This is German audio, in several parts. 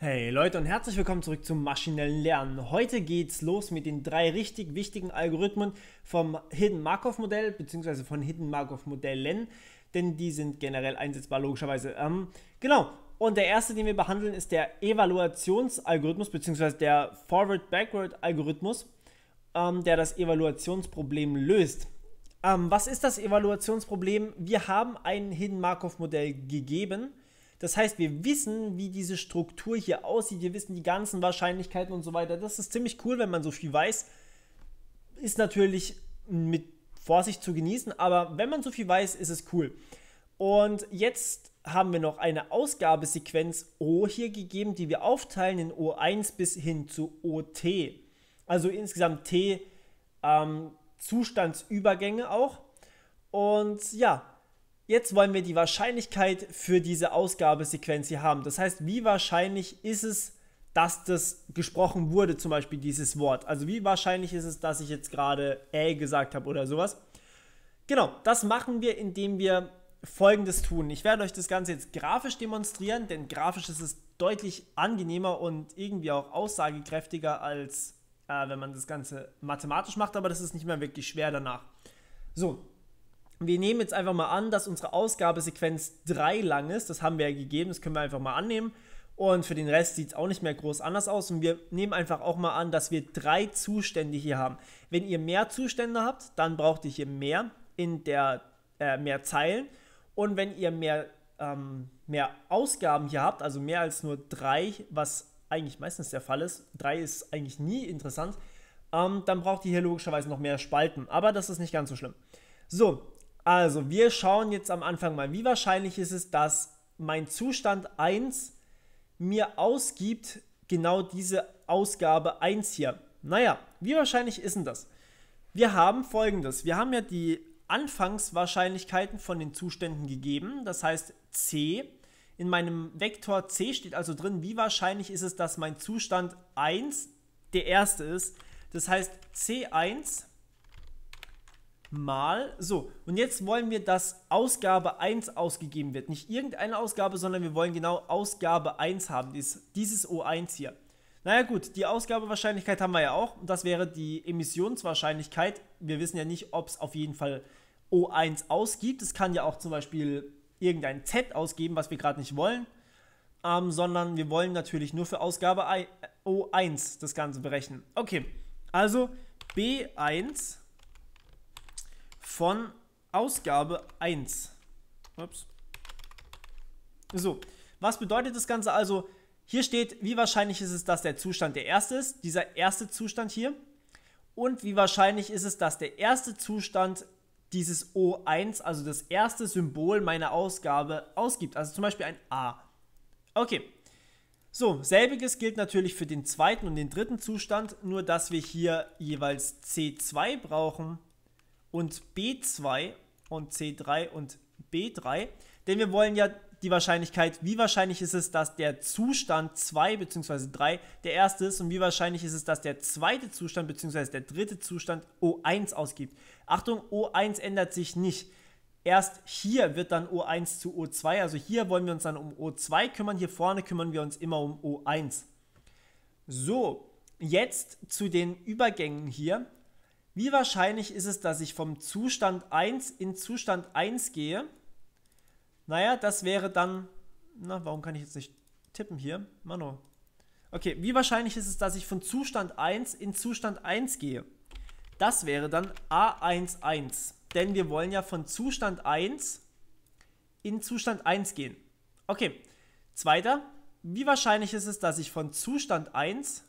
Hey Leute und herzlich willkommen zurück zum maschinellen Lernen. Heute geht's los mit den drei richtig wichtigen Algorithmen vom Hidden Markov Modell bzw. von Hidden Markov Modellen, denn die sind generell einsetzbar logischerweise. Ähm, genau. Und der erste, den wir behandeln, ist der Evaluationsalgorithmus bzw. der Forward-Backward-Algorithmus, ähm, der das Evaluationsproblem löst. Ähm, was ist das Evaluationsproblem? Wir haben ein Hidden Markov Modell gegeben das heißt, wir wissen, wie diese Struktur hier aussieht. Wir wissen die ganzen Wahrscheinlichkeiten und so weiter. Das ist ziemlich cool, wenn man so viel weiß. Ist natürlich mit Vorsicht zu genießen, aber wenn man so viel weiß, ist es cool. Und jetzt haben wir noch eine Ausgabesequenz O hier gegeben, die wir aufteilen in O1 bis hin zu OT. Also insgesamt T ähm, Zustandsübergänge auch. Und ja, Jetzt wollen wir die Wahrscheinlichkeit für diese Ausgabesequenz hier haben. Das heißt, wie wahrscheinlich ist es, dass das gesprochen wurde, zum Beispiel dieses Wort. Also wie wahrscheinlich ist es, dass ich jetzt gerade äh gesagt habe oder sowas. Genau, das machen wir, indem wir Folgendes tun. Ich werde euch das Ganze jetzt grafisch demonstrieren, denn grafisch ist es deutlich angenehmer und irgendwie auch aussagekräftiger, als äh, wenn man das Ganze mathematisch macht, aber das ist nicht mehr wirklich schwer danach. So, wir nehmen jetzt einfach mal an, dass unsere Ausgabesequenz 3 lang ist. Das haben wir ja gegeben, das können wir einfach mal annehmen. Und für den Rest sieht es auch nicht mehr groß anders aus. Und wir nehmen einfach auch mal an, dass wir drei Zustände hier haben. Wenn ihr mehr Zustände habt, dann braucht ihr hier mehr in der äh, mehr Zeilen. Und wenn ihr mehr, ähm, mehr Ausgaben hier habt, also mehr als nur drei, was eigentlich meistens der Fall ist, drei ist eigentlich nie interessant, ähm, dann braucht ihr hier logischerweise noch mehr Spalten. Aber das ist nicht ganz so schlimm. So, also, wir schauen jetzt am Anfang mal, wie wahrscheinlich ist es, dass mein Zustand 1 mir ausgibt genau diese Ausgabe 1 hier. Naja, wie wahrscheinlich ist denn das? Wir haben folgendes. Wir haben ja die Anfangswahrscheinlichkeiten von den Zuständen gegeben. Das heißt, C in meinem Vektor C steht also drin, wie wahrscheinlich ist es, dass mein Zustand 1 der erste ist. Das heißt, C1 mal so. Und jetzt wollen wir, dass Ausgabe 1 ausgegeben wird. Nicht irgendeine Ausgabe, sondern wir wollen genau Ausgabe 1 haben, dieses, dieses O1 hier. Naja gut, die Ausgabewahrscheinlichkeit haben wir ja auch. Das wäre die Emissionswahrscheinlichkeit. Wir wissen ja nicht, ob es auf jeden Fall O1 ausgibt. Es kann ja auch zum Beispiel irgendein Z ausgeben, was wir gerade nicht wollen. Ähm, sondern wir wollen natürlich nur für Ausgabe I, O1 das Ganze berechnen. Okay, also B1 von Ausgabe 1. Ups. So, was bedeutet das Ganze also? Hier steht, wie wahrscheinlich ist es, dass der Zustand der erste ist, dieser erste Zustand hier. Und wie wahrscheinlich ist es, dass der erste Zustand dieses O1, also das erste Symbol meiner Ausgabe, ausgibt. Also zum Beispiel ein A. Okay. So, selbiges gilt natürlich für den zweiten und den dritten Zustand, nur dass wir hier jeweils C2 brauchen und B2 und C3 und B3, denn wir wollen ja die Wahrscheinlichkeit, wie wahrscheinlich ist es, dass der Zustand 2 bzw. 3 der erste ist und wie wahrscheinlich ist es, dass der zweite Zustand bzw. der dritte Zustand O1 ausgibt. Achtung, O1 ändert sich nicht. Erst hier wird dann O1 zu O2, also hier wollen wir uns dann um O2 kümmern, hier vorne kümmern wir uns immer um O1. So, jetzt zu den Übergängen hier. Wie wahrscheinlich ist es, dass ich vom Zustand 1 in Zustand 1 gehe? Naja, das wäre dann... Na, warum kann ich jetzt nicht tippen hier? Mano. Okay, wie wahrscheinlich ist es, dass ich von Zustand 1 in Zustand 1 gehe? Das wäre dann A11. Denn wir wollen ja von Zustand 1 in Zustand 1 gehen. Okay, zweiter. Wie wahrscheinlich ist es, dass ich von Zustand 1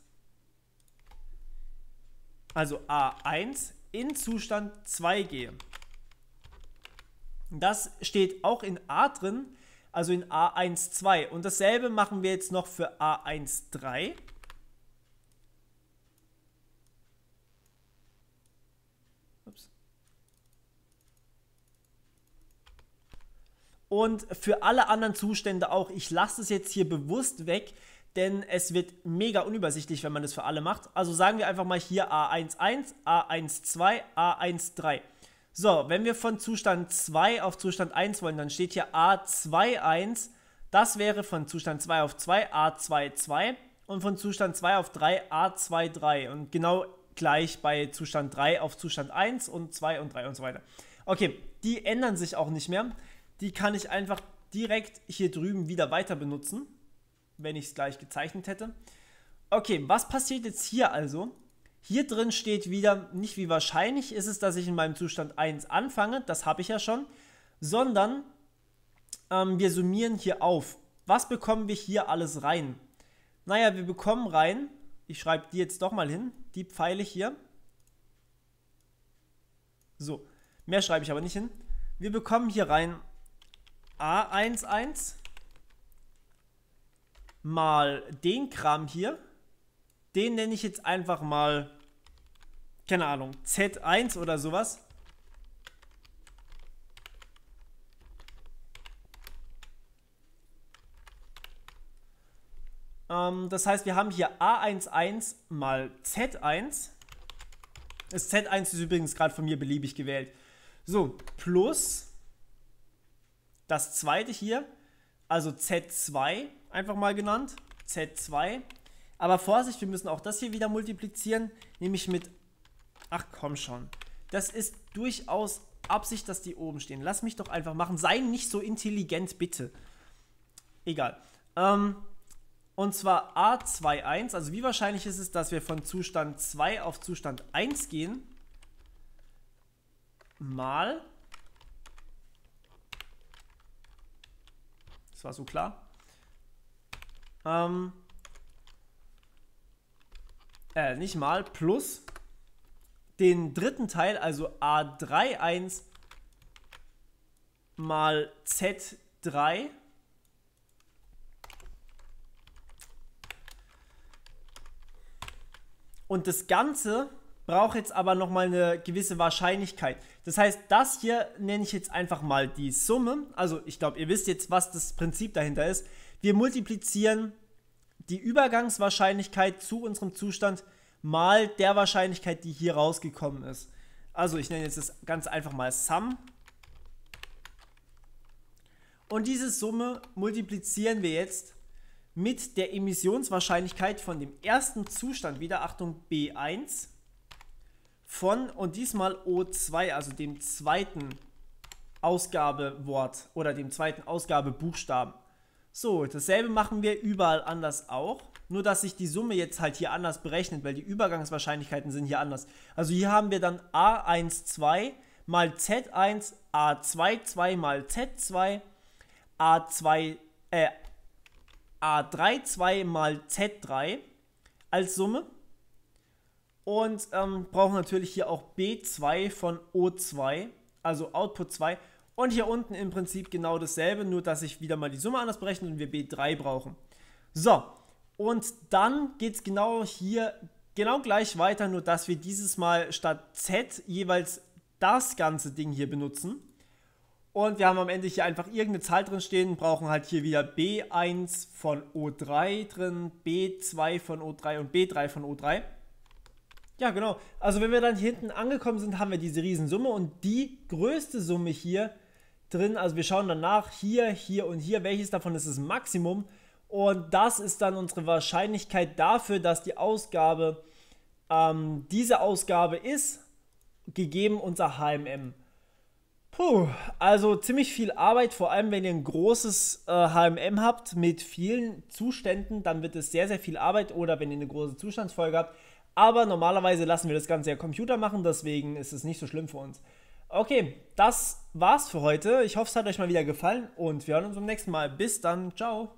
also A1, in Zustand 2 gehe. Das steht auch in A drin, also in A1.2. Und dasselbe machen wir jetzt noch für A1.3. Und für alle anderen Zustände auch. Ich lasse es jetzt hier bewusst weg, denn es wird mega unübersichtlich, wenn man das für alle macht. Also sagen wir einfach mal hier A11, A12, A13. So, wenn wir von Zustand 2 auf Zustand 1 wollen, dann steht hier A21. Das wäre von Zustand 2 auf 2 A22 und von Zustand 2 auf 3 A23 und genau gleich bei Zustand 3 auf Zustand 1 und 2 und 3 und so weiter. Okay, die ändern sich auch nicht mehr. Die kann ich einfach direkt hier drüben wieder weiter benutzen wenn ich es gleich gezeichnet hätte. Okay, was passiert jetzt hier also? Hier drin steht wieder, nicht wie wahrscheinlich ist es, dass ich in meinem Zustand 1 anfange, das habe ich ja schon, sondern ähm, wir summieren hier auf. Was bekommen wir hier alles rein? Naja, wir bekommen rein, ich schreibe die jetzt doch mal hin, die Pfeile hier. So, mehr schreibe ich aber nicht hin. Wir bekommen hier rein A11, mal den Kram hier. Den nenne ich jetzt einfach mal, keine Ahnung, Z1 oder sowas. Ähm, das heißt, wir haben hier A11 mal Z1. Das Z1 ist übrigens gerade von mir beliebig gewählt. So, plus das zweite hier, also Z2 einfach mal genannt, Z2. Aber Vorsicht, wir müssen auch das hier wieder multiplizieren, nämlich mit, ach komm schon, das ist durchaus Absicht, dass die oben stehen. Lass mich doch einfach machen, sei nicht so intelligent, bitte. Egal. Ähm, und zwar A21, also wie wahrscheinlich ist es, dass wir von Zustand 2 auf Zustand 1 gehen? Mal. Das war so klar. Ähm, äh, nicht mal, plus den dritten Teil, also A31 mal Z3 Und das Ganze braucht jetzt aber nochmal eine gewisse Wahrscheinlichkeit. Das heißt, das hier nenne ich jetzt einfach mal die Summe. Also ich glaube, ihr wisst jetzt, was das Prinzip dahinter ist. Wir multiplizieren die Übergangswahrscheinlichkeit zu unserem Zustand mal der Wahrscheinlichkeit, die hier rausgekommen ist. Also ich nenne jetzt das ganz einfach mal Sum. Und diese Summe multiplizieren wir jetzt mit der Emissionswahrscheinlichkeit von dem ersten Zustand, wieder Achtung B1, von und diesmal O2, also dem zweiten Ausgabewort oder dem zweiten Ausgabebuchstaben. So, dasselbe machen wir überall anders auch. Nur, dass sich die Summe jetzt halt hier anders berechnet, weil die Übergangswahrscheinlichkeiten sind hier anders. Also hier haben wir dann A12 mal Z1, A22 mal Z2, A2, äh, A32 mal Z3 als Summe. Und ähm, brauchen natürlich hier auch B2 von O2, also Output 2. Und hier unten im Prinzip genau dasselbe, nur dass ich wieder mal die Summe anders berechne und wir B3 brauchen. So, und dann geht es genau hier genau gleich weiter, nur dass wir dieses Mal statt Z jeweils das ganze Ding hier benutzen. Und wir haben am Ende hier einfach irgendeine Zahl drin stehen, brauchen halt hier wieder B1 von O3 drin, B2 von O3 und B3 von O3. Ja, genau. Also wenn wir dann hier hinten angekommen sind, haben wir diese Riesensumme und die größte Summe hier drin. Also wir schauen danach hier, hier und hier, welches davon ist das Maximum. Und das ist dann unsere Wahrscheinlichkeit dafür, dass die Ausgabe ähm, diese Ausgabe ist, gegeben unser HMM. Puh, also ziemlich viel Arbeit, vor allem wenn ihr ein großes äh, HMM habt mit vielen Zuständen, dann wird es sehr, sehr viel Arbeit oder wenn ihr eine große Zustandsfolge habt. Aber normalerweise lassen wir das Ganze ja Computer machen, deswegen ist es nicht so schlimm für uns. Okay, das war's für heute. Ich hoffe, es hat euch mal wieder gefallen und wir hören uns beim nächsten Mal. Bis dann, ciao.